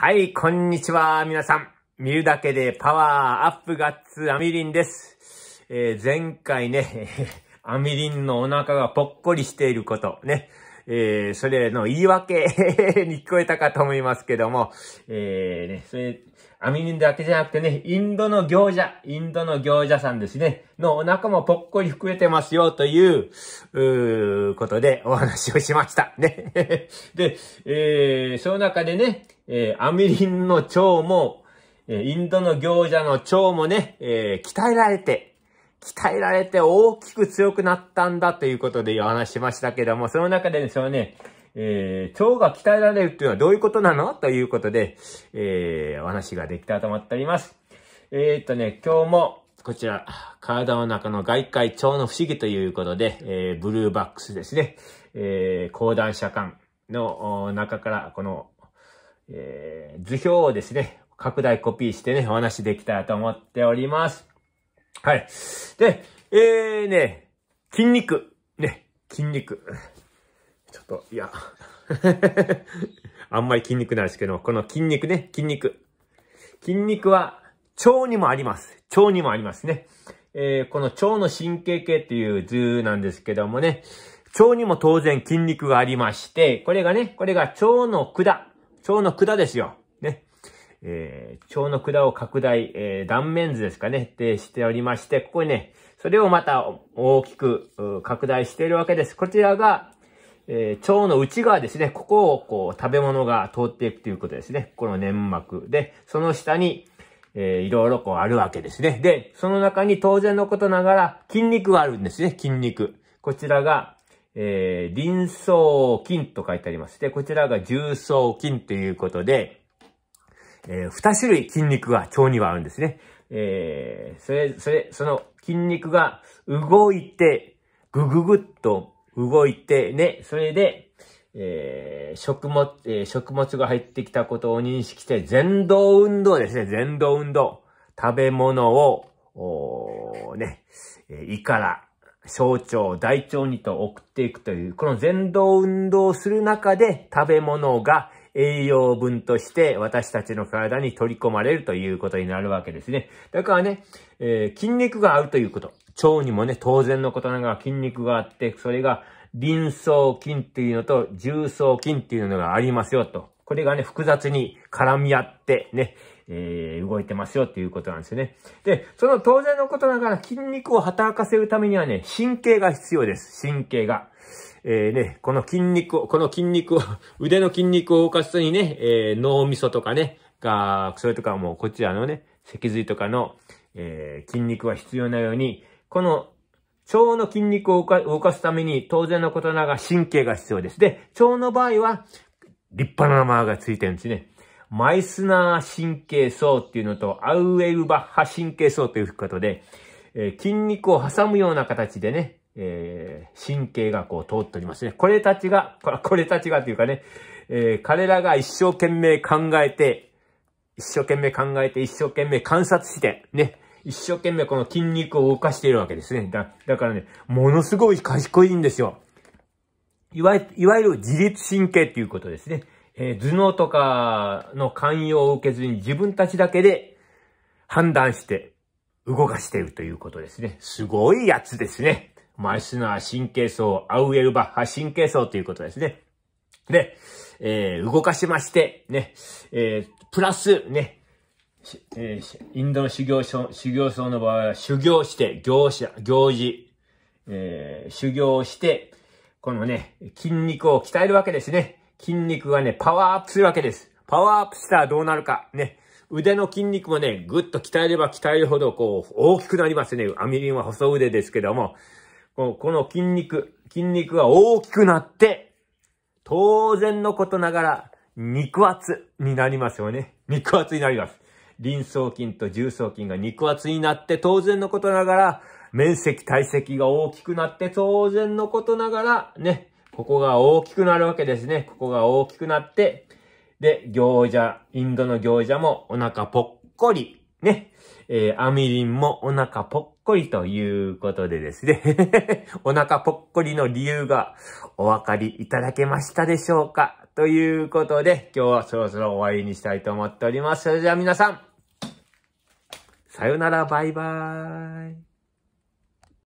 はい、こんにちは、皆さん。見るだけでパワーアップガッツアミリンです。えー、前回ね、アミリンのお腹がぽっこりしていること、ね、えー、それの言い訳 に聞こえたかと思いますけども、えー、ね、それ、アミニンだけじゃなくてね、インドの行者、インドの行者さんですね、のお腹もぽっこり膨れてますよという、うことでお話をしました。ね。で、えー、その中でね、えー、アミリンの腸も、インドの行者の腸もね、えー、鍛えられて、鍛えられて大きく強くなったんだということでお話しましたけども、その中でですね、えー、腸が鍛えられるっていうのはどういうことなのということで、えー、お話ができたと思っております。えー、っとね、今日も、こちら、体の中の外界腸の不思議ということで、えー、ブルーバックスですね、えー、講談社館の中から、この、えー、図表をですね、拡大コピーしてね、お話できたらと思っております。はい。で、えーね、筋肉。ね、筋肉。ちょっと、いや。あんまり筋肉ないですけど、この筋肉ね、筋肉。筋肉は腸にもあります。腸にもありますね。えー、この腸の神経系っていう図なんですけどもね、腸にも当然筋肉がありまして、これがね、これが腸の管。腸の管ですよ。えー、腸の管を拡大、えー、断面図ですかね、でしておりまして、ここにね、それをまた大きく拡大しているわけです。こちらが、えー、腸の内側ですね、ここをこう食べ物が通っていくということですね。この粘膜で、その下に、えー、いろいろこうあるわけですね。で、その中に当然のことながら筋肉があるんですね、筋肉。こちらが、えー、臨層筋と書いてありまして、こちらが重層筋ということで、えー、2種類筋肉が腸にはあるんですね。えー、それ、それ、その筋肉が動いて、ぐぐぐっと動いて、ね、それで、えー、食物、えー、食物が入ってきたことを認識して、全動運動ですね、全動運動。食べ物を、おね、胃から小腸、大腸にと送っていくという、この全動運動をする中で食べ物が栄養分として私たちの体に取り込まれるということになるわけですね。だからね、えー、筋肉があるということ。腸にもね、当然のことながら筋肉があって、それが臨層筋っていうのと重層筋っていうのがありますよと。これがね、複雑に絡み合ってね、えー、動いてますよっていうことなんですよね。で、その当然のことながら筋肉を働かせるためにはね、神経が必要です。神経が。えー、ね、この筋肉を、この筋肉を、腕の筋肉を動かすにね、えー、脳みそとかね、が、それとかもこちらのね、脊髄とかの、えー、筋肉は必要なように、この腸の筋肉を動かすために当然のことながら神経が必要です。で、腸の場合は立派な名前がついてるんですね。マイスナー神経層っていうのとアウエルバッハ神経層ということで、えー、筋肉を挟むような形でね、えー、神経がこう通っておりますね。これたちが、これたちがというかね、えー、彼らが一生懸命考えて、一生懸命考えて、一生懸命観察して、ね、一生懸命この筋肉を動かしているわけですね。だだからね、ものすごい賢いんですよ。いわゆる、いわゆる自律神経っていうことですね。えー、頭脳とかの関与を受けずに自分たちだけで判断して動かしているということですね。すごいやつですね。マイスナー神経層、アウエルバッハ神経層ということですね。で、えー、動かしまして、ね、えー、プラス、ね、えー、インドの修行所、修行僧の場合は修行して、行者、行事、えー、修行して、このね、筋肉を鍛えるわけですね。筋肉がね、パワーアップするわけです。パワーアップしたらどうなるか。ね。腕の筋肉もね、ぐっと鍛えれば鍛えるほど、こう、大きくなりますね。アミリンは細腕ですけども。この、この筋肉、筋肉が大きくなって、当然のことながら、肉厚になりますよね。肉厚になります。臨層筋と重層筋が肉厚になって、当然のことながら、面積、体積が大きくなって、当然のことながら、ね、ここが大きくなるわけですね。ここが大きくなって、で、行者、インドの行者もお腹ぽっこり、ね、えー、アミリンもお腹ぽっこりということでですね お腹ぽっこりの理由がお分かりいただけましたでしょうかということで、今日はそろそろ終わりにしたいと思っております。それでは皆さん、さよなら、バイバーイ。